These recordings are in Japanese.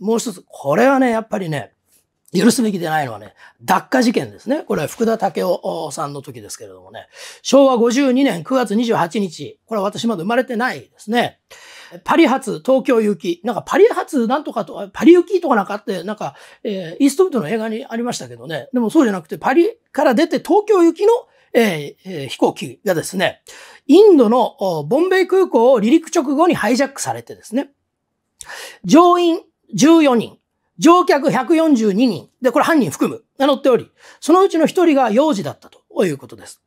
もう一つ、これはね、やっぱりね、許すべきでないのはね、脱火事件ですね。これは福田武夫さんの時ですけれどもね、昭和52年9月28日、これは私まだ生まれてないですね。パリ発東京行き。なんかパリ発なんとかと、パリ行きとかなんかあって、なんか、えー、イーストウッドの映画にありましたけどね。でもそうじゃなくて、パリから出て東京行きの、えーえー、飛行機がですね、インドのボンベイ空港を離陸直後にハイジャックされてですね、乗員14人、乗客142人、で、これ犯人含む、が乗っており、そのうちの1人が幼児だったということです。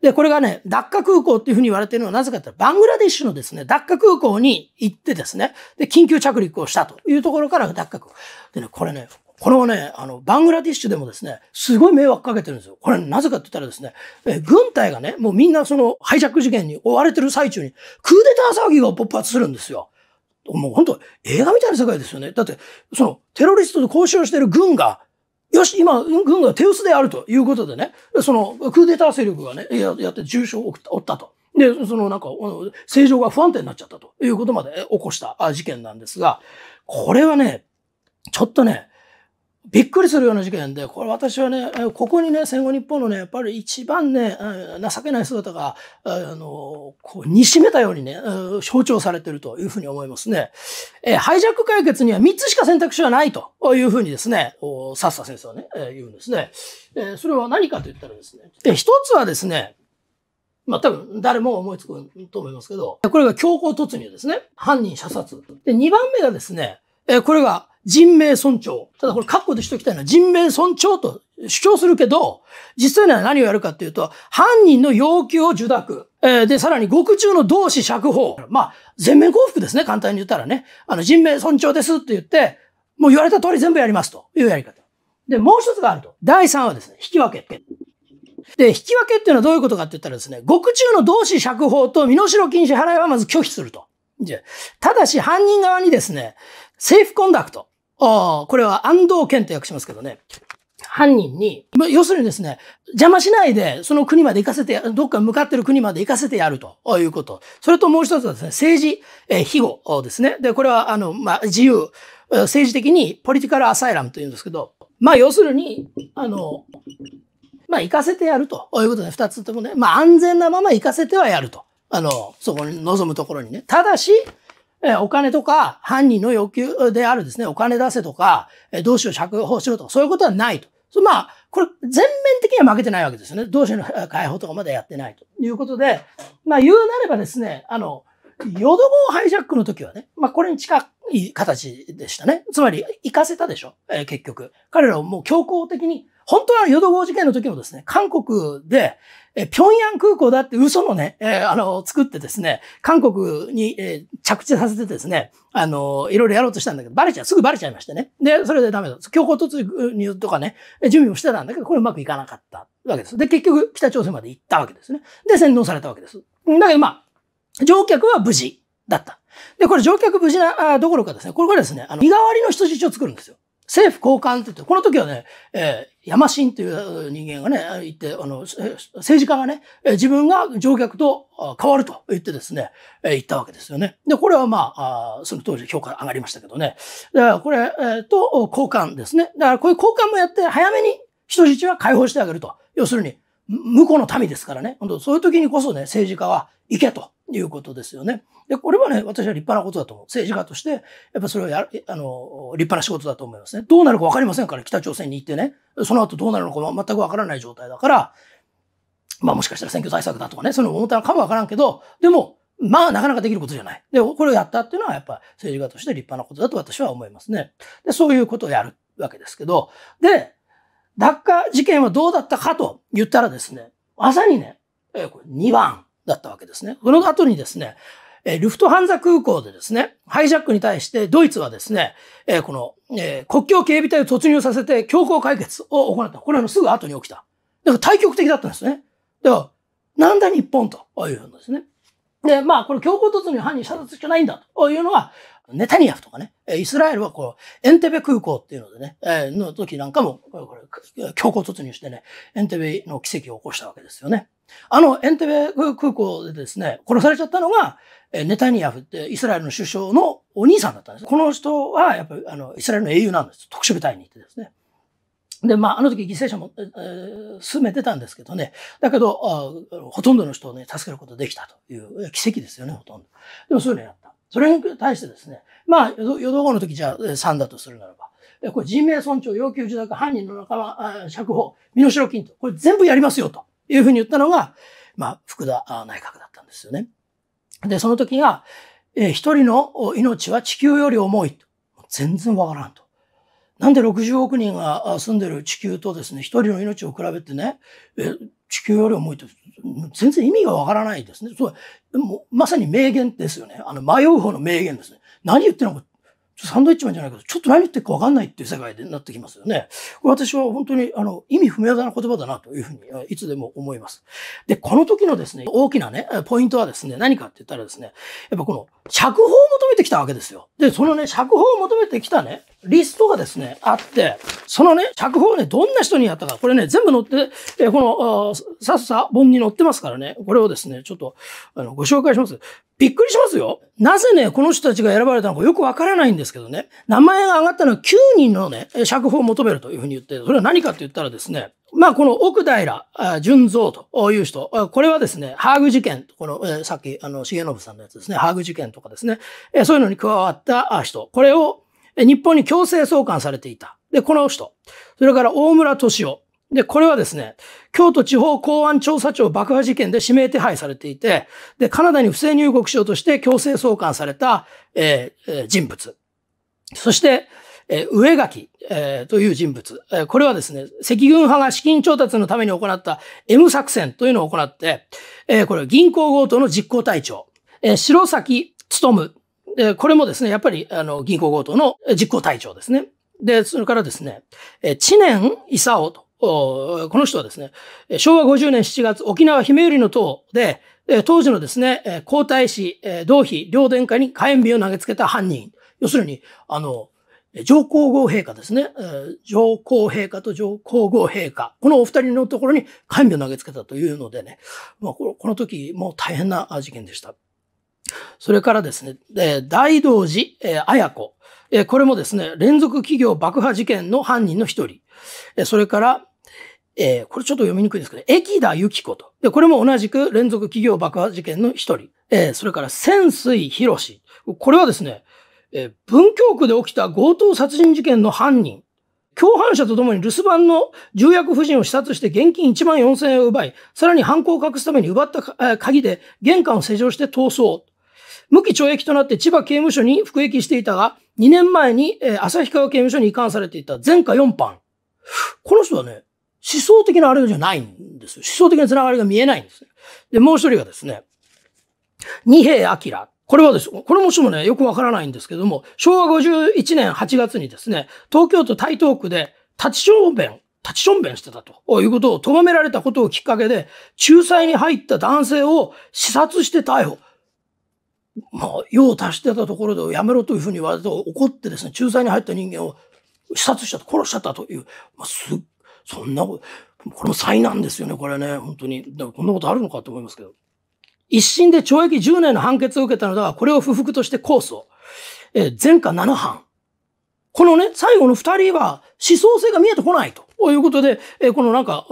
で、これがね、ダッカ空港っていうふうに言われているのはなぜかというと、バングラデシュのですね、ダッカ空港に行ってですね、で、緊急着陸をしたというところからダッカ空港。でね、これね、これをね、あの、バングラディッシュでもですね、すごい迷惑かけてるんですよ。これなぜかって言ったらですね、え軍隊がね、もうみんなその、ハイジャック事件に追われてる最中に、クーデター騒ぎが勃発するんですよ。もう本当映画みたいな世界ですよね。だって、その、テロリストと交渉している軍が、よし、今、軍が手薄であるということでね、その、クーデター勢力がね、ややって重傷を負ったと。で、そのなんか、正常が不安定になっちゃったということまで起こした事件なんですが、これはね、ちょっとね、びっくりするような事件で、これ私はね、ここにね、戦後日本のね、やっぱり一番ね、情けない姿が、あの、こう、にしめたようにね、象徴されているというふうに思いますね。え、ハイジャック解決には3つしか選択肢はないというふうにですね、さっさ先生はね、言うんですね。え、それは何かと言ったらですね、え、一つはですね、まあ多分誰も思いつくと思いますけど、これが強行突入ですね。犯人射殺。で、2番目がですね、え、これが人命尊重。ただこれ、括弧でしときたいのは人命尊重と主張するけど、実際には何をやるかっていうと、犯人の要求を受諾。えー、で、さらに獄中の同志釈放。まあ、全面降伏ですね、簡単に言ったらね。あの、人命尊重ですって言って、もう言われた通り全部やりますというやり方。で、もう一つがあると。第三はですね、引き分け。で、引き分けっていうのはどういうことかって言ったらですね、獄中の同志釈放と身代金支払いはまず拒否すると。じゃただし、犯人側にですね、セーフコンダクト。ああ、これは安藤健と訳しますけどね。犯人に、ま要するにですね、邪魔しないで、その国まで行かせて、どっか向かってる国まで行かせてやるということ。それともう一つはですね、政治、えー、庇護ですね。で、これは、あの、まあ、自由、政治的にポリティカルアサイラムというんですけど、まあ、要するに、あの、まあ、行かせてやるということで、二つともね、まあ、安全なまま行かせてはやると。あの、そこに望むところにね。ただし、えお金とか犯人の要求であるですね、お金出せとか、え同志を釈放しろとか、そういうことはないと。まあ、これ全面的には負けてないわけですよね。同志の解放とかまだやってないということで、まあ言うなればですね、あの、ヨド号ハイジャックの時はね、まあこれに近い形でしたね。つまり、行かせたでしょ、えー、結局。彼らをもう強硬的に、本当はヨド号事件の時もですね、韓国で、え平壌空港だって嘘のね、えー、あの、作ってですね、韓国に、えー、着地させてですね、あの、いろいろやろうとしたんだけど、バレちゃう、すぐバレちゃいましたね。で、それでダメだ。強行突入とかね、準備もしてたんだけど、これうまくいかなかったわけです。で、結局、北朝鮮まで行ったわけですね。で、洗脳されたわけです。だけど、まあ、乗客は無事だった。で、これ乗客無事な、あどころかですね、これがですね、あの、身代わりの人質を作るんですよ。政府高官って言って、この時はね、えー、山新という人間がね、言って、あの、政治家がね、自分が乗客と変わると言ってですね、言ったわけですよね。で、これはまあ、その当時評価上がりましたけどね。だからこれ、えー、と、交換ですね。だからこういう交換もやって、早めに人質は解放してあげると。要するに、向こうの民ですからね。本当そういう時にこそね、政治家は行けということですよね。で、これはね、私は立派なことだと思う。政治家として、やっぱそれをや、る、あの、立派な仕事だと思いますね。どうなるかわかりませんから、北朝鮮に行ってね、その後どうなるのか全くわからない状態だから、まあもしかしたら選挙対策だとかね、そういうの思ったのかもわからんけど、でも、まあ、なかなかできることじゃない。で、これをやったっていうのは、やっぱ政治家として立派なことだと私は思いますね。で、そういうことをやるわけですけど、で、ダッカ事件はどうだったかと言ったらですね、朝にね、えこれ2番、だったわけですね。その後にですね、えルフトハンザ空港でですね、ハイジャックに対してドイツはですね、えこの、え国境警備隊を突入させて強行解決を行った。これはすぐ後に起きた。だから対極的だったんですね。では、なんだ日本というのですね。で、まあ、これ強行突入犯人射殺じゃないんだというのは、ネタニヤフとかね、イスラエルはこう、エンテベ空港っていうのでね、えの時なんかも、これ、強行突入してね、エンテベの奇跡を起こしたわけですよね。あの、エンテベ空港でですね、殺されちゃったのが、ネタニヤフって、イスラエルの首相のお兄さんだったんです。この人は、やっぱり、あの、イスラエルの英雄なんです。特殊部隊に行ってですね。で、まあ、あの時犠牲者も、えー、数めてたんですけどね。だけど、あほとんどの人をね、助けることができたという奇跡ですよね、ほとんど。でもそういうのやった。それに対してですね、まあ、与道号の時じゃあ3だとするならば、これ人命尊重、要求受諾、犯人の仲間、釈放、身代金と、これ全部やりますよというふうに言ったのが、まあ、福田内閣だったんですよね。で、その時が、えー、一人の命は地球より重いと。全然わからんと。なんで60億人が住んでる地球とですね、一人の命を比べてね、え地球より重いと、全然意味がわからないですね。そう、もうまさに名言ですよね。あの、迷う方の名言ですね。何言ってるのか、サンドイッチマンじゃないけど、ちょっと何言ってるかわかんないっていう世界になってきますよね。これ私は本当に、あの、意味不明だな言葉だなというふうに、いつでも思います。で、この時のですね、大きなね、ポイントはですね、何かって言ったらですね、やっぱこの、釈放を求めてきたわけですよ。で、そのね、釈放を求めてきたね、リストがですね、あって、そのね、釈放をね、どんな人にやったか、これね、全部載って、えー、この、さっさ本に載ってますからね、これをですね、ちょっと、あの、ご紹介します。びっくりしますよ。なぜね、この人たちが選ばれたのかよくわからないんですけどね、名前が挙がったのは9人のね、釈放を求めるというふうに言って、それは何かって言ったらですね、まあ、この奥平純三という人、これはですね、ハーグ事件、この、えー、さっき、あの、重信さんのやつですね、ハーグ事件とかですね、えー、そういうのに加わった人、これを、日本に強制送還されていた。で、この人。それから大村敏夫。で、これはですね、京都地方公安調査庁爆破事件で指名手配されていて、で、カナダに不正入国しようとして強制送還された、えー、人物。そして、えー、上垣、えー、という人物、えー、これはですね、赤軍派が資金調達のために行った M 作戦というのを行って、えー、これ銀行強盗の実行隊長、えー、白崎務で、これもですね、やっぱり、あの、銀行強盗の実行隊長ですね。で、それからですね、え、知念勲と、この人はですね、昭和50年7月、沖縄姫百りの塔で、当時のですね、皇太子、同妃、両殿下に火炎瓶を投げつけた犯人。要するに、あの、上皇后陛下ですね。上皇陛下と上皇后陛下。このお二人のところに火炎瓶を投げつけたというのでね、まあ、この時もう大変な事件でした。それからですね、えー、大道寺、えー、綾子、えー、これもですね、連続企業爆破事件の犯人の一人。えー、それから、えー、これちょっと読みにくいですけど、駅田ゆき子と。で、これも同じく連続企業爆破事件の一人。えー、それから潜水博士。これはですね、えー、文京区で起きた強盗殺人事件の犯人。共犯者とともに留守番の重役夫人を視察して現金1万4000円を奪い、さらに犯行を隠すために奪った鍵で玄関を施錠して逃走。無期懲役となって千葉刑務所に服役していたが、2年前に、え旭川刑務所に移管されていた前科4班。この人はね、思想的なあれじゃないんですよ。思想的なつながりが見えないんです。で、もう一人がですね、二平明。これはですこれもしもね、よくわからないんですけども、昭和51年8月にですね、東京都台東区で立ち小便、立ちしょしてたということを咎められたことをきっかけで、仲裁に入った男性を視察して逮捕。まあ、用を足してたところでやめろというふうに言われて怒ってですね、仲裁に入った人間を視察しちゃった、殺しちゃったという、まあ、す、そんなこと、これも災難ですよね、これね、本当に。だからこんなことあるのかと思いますけど。一審で懲役10年の判決を受けたのだが、これを不服として控訴。え前科7犯。このね、最後の二人は思想性が見えてこないと。いうことで、えこのなんか、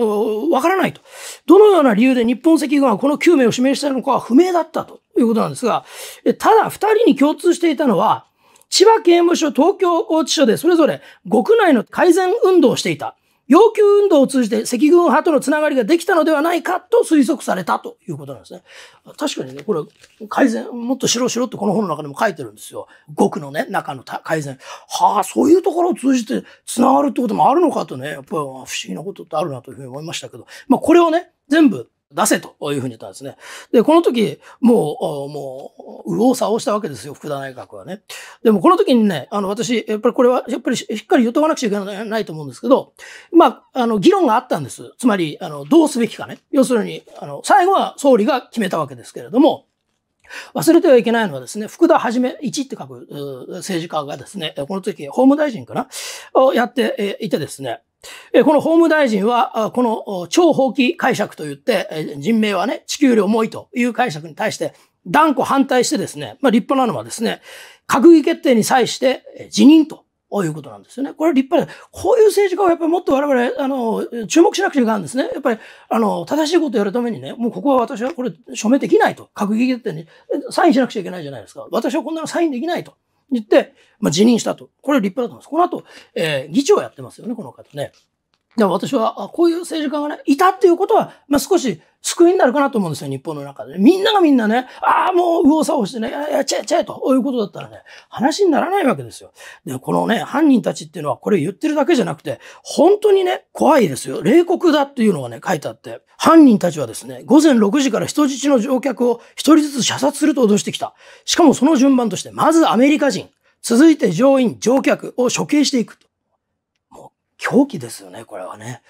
わからないと。どのような理由で日本赤軍はこの9名を指名したのかは不明だったということなんですが、えただ2人に共通していたのは、千葉刑務所、東京拘置所でそれぞれ国内の改善運動をしていた。要求運動を通じて赤軍派とのつながりができたのではないかと推測されたということなんですね。確かにね、これ改善、もっとしろしろってこの本の中でも書いてるんですよ。語句のね、中の改善。はあ、そういうところを通じてつながるってこともあるのかとね、やっぱり不思議なことってあるなというふうに思いましたけど、まあこれをね、全部出せというふうに言ったんですね。で、この時、もう、もう、右往左往したわけですよ、福田内閣はね。でもこの時にね、あの、私、やっぱりこれは、やっぱりしっかり言っとかなくちゃいけないと思うんですけど、まあ、あの、議論があったんです。つまり、あの、どうすべきかね。要するに、あの、最後は総理が決めたわけですけれども、忘れてはいけないのはですね、福田はじめ1って書く政治家がですね、この時法務大臣かなをやっていてですね、この法務大臣は、この超法規解釈といって、人命はね、地球より重いという解釈に対して、断固反対してですね、まあ、立派なのはですね、閣議決定に際して辞任ということなんですよね。これ立派で、こういう政治家をやっぱりもっと我々、あの、注目しなくちゃいけないんですね。やっぱり、あの、正しいことをやるためにね、もうここは私はこれ署名できないと。閣議決定にサインしなくちゃいけないじゃないですか。私はこんなのサインできないと。言って、まあ、辞任したと。これ立派だと思います。この後、えー、議長をやってますよね、この方ね。でも私は、あこういう政治家がね、いたっていうことは、まあ、少し、救いになるかなと思うんですよ、日本の中で、みんながみんなね、ああ、もう、右往左往してね、やっちゃえ、やっちゃえ、ということだったらね、話にならないわけですよ。で、このね、犯人たちっていうのは、これ言ってるだけじゃなくて、本当にね、怖いですよ。冷酷だっていうのがね、書いてあって、犯人たちはですね、午前6時から人質の乗客を一人ずつ射殺すると脅してきた。しかもその順番として、まずアメリカ人、続いて乗員、乗客を処刑していくと。もう、狂気ですよね、これはね。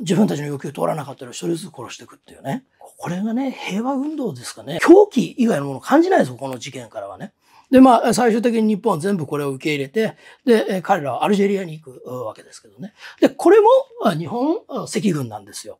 自分たちの要求通らなかったら一人ずつ殺していくっていうね。これがね、平和運動ですかね。狂気以外のもの感じないですこの事件からはね。で、まあ、最終的に日本は全部これを受け入れて、で、彼らはアルジェリアに行くわけですけどね。で、これも日本赤軍なんですよ。